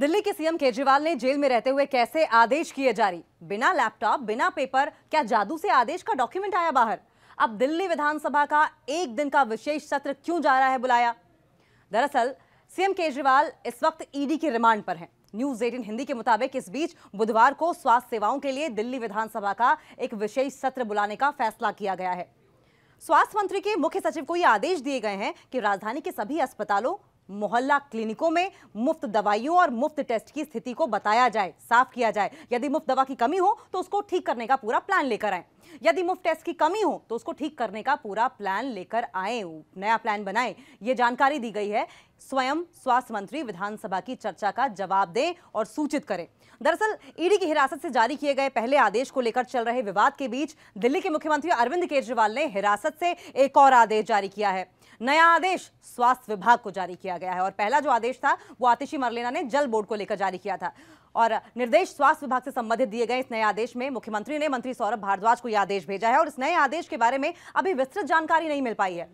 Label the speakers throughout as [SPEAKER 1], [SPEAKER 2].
[SPEAKER 1] दिल्ली के सीएम केजरीवाल ने जेल में रहते हुए कैसे आदेश किए जारी बिना लैपटॉप बिना पेपर क्या जादू से आदेश का डॉक्यूमेंट आया बाहर अब दिल्ली विधानसभा का एक दिन का विशेष सत्र क्यों जा रहा है बुलाया दरअसल सीएम केजरीवाल इस वक्त ईडी e की रिमांड पर हैं न्यूज एटीन हिंदी के मुताबिक इस बीच बुधवार को स्वास्थ्य सेवाओं के लिए दिल्ली विधानसभा का एक विशेष सत्र बुलाने का फैसला किया गया है स्वास्थ्य मंत्री के मुख्य सचिव को ये आदेश दिए गए हैं कि राजधानी के सभी अस्पतालों मोहल्ला क्लिनिकों में मुफ्त दवाइयों और मुफ्त टेस्ट की स्थिति को बताया जाए साफ किया जाए यदि मुफ्त दवा की कमी हो तो उसको ठीक करने का पूरा प्लान लेकर आए यदि मुफ्त टेस्ट की कमी हो तो उसको ठीक करने का पूरा प्लान लेकर आए नया प्लान बनाए ये जानकारी दी गई है स्वयं स्वास्थ्य मंत्री विधानसभा की चर्चा का जवाब दें और सूचित करें दरअसल ईडी e की हिरासत से जारी किए गए पहले आदेश को लेकर चल रहे विवाद के बीच दिल्ली के मुख्यमंत्री अरविंद केजरीवाल ने हिरासत से एक और आदेश जारी किया है नया आदेश स्वास्थ्य विभाग को जारी किया गया है और पहला जो आदेश था वो आतिशी मरलेना ने जल बोर्ड को लेकर जारी किया था और निर्देश स्वास्थ्य विभाग से संबंधित दिए गए इस नए आदेश में मुख्यमंत्री ने मंत्री सौरभ भारद्वाज को यह आदेश भेजा है और इस नए आदेश के बारे में अभी विस्तृत जानकारी नहीं मिल पाई है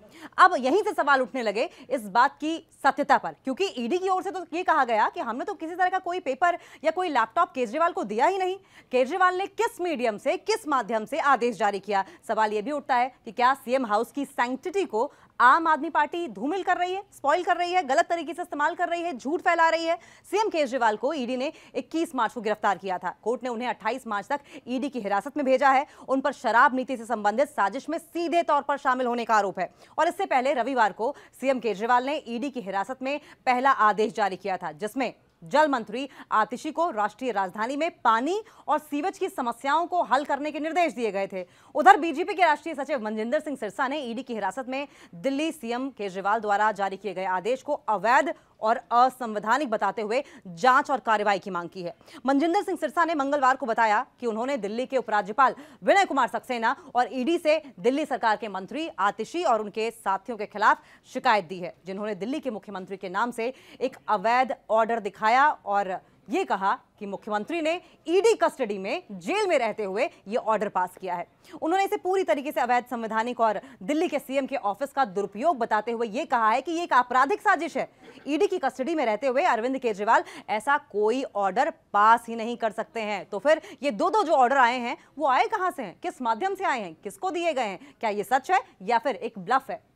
[SPEAKER 1] अब यहीं से सवाल उठने लगे इस बात की सत्यता पर क्योंकि ईडी की ओर से तो ये कहा गया कि हमने तो किसी तरह का कोई पेपर या कोई लैपटॉप केजरीवाल को दिया ही नहीं केजरीवाल ने किस मीडियम से किस माध्यम से आदेश जारी किया सवाल यह भी उठता है कि क्या सीएम हाउस की सेंटिटी को आम आदमी पार्टी धूमिल कर रही है स्पॉइल कर रही है गलत तरीके से इस्तेमाल कर रही है झूठ फैला रही है सीएम केजरीवाल को ईडी ने एक 21 मार्च को गिरफ्तार किया था कोर्ट ने उन्हें 28 मार्च तक ईडी की हिरासत में भेजा है उन पर शराब नीति से संबंधित साजिश में सीधे तौर पर शामिल होने का आरोप है और इससे पहले रविवार को सीएम केजरीवाल ने ईडी की हिरासत में पहला आदेश जारी किया था जिसमें जल मंत्री आतिशी को राष्ट्रीय राजधानी में पानी और सीवेज की समस्याओं को हल करने के निर्देश दिए गए थे उधर बीजेपी के राष्ट्रीय सचिव मनजिंदर सिंह सिरसा ने ईडी की हिरासत में दिल्ली सीएम केजरीवाल द्वारा जारी किए गए आदेश को अवैध और असंवैधानिक बताते हुए जांच और कार्रवाई की मांग की है मनजिंदर सिंह सिरसा ने मंगलवार को बताया कि उन्होंने दिल्ली के उपराज्यपाल विनय कुमार सक्सेना और ईडी से दिल्ली सरकार के मंत्री आतिशी और उनके साथियों के खिलाफ शिकायत दी है जिन्होंने दिल्ली के मुख्यमंत्री के नाम से एक अवैध ऑर्डर दिखाया और ये कहा कि मुख्यमंत्री ने ईडी e कस्टडी में जेल में रहते हुए ये ऑर्डर पास किया है उन्होंने इसे पूरी तरीके से अवैध संवैधानिक और दिल्ली के सीएम के ऑफिस का दुरुपयोग बताते हुए ये कहा है कि ये एक आपराधिक साजिश है ईडी e की कस्टडी में रहते हुए अरविंद केजरीवाल ऐसा कोई ऑर्डर पास ही नहीं कर सकते हैं तो फिर ये दो दो जो ऑर्डर आए हैं वो आए कहाँ से हैं किस माध्यम से आए हैं किसको दिए गए हैं क्या ये सच है या फिर एक ब्लफ है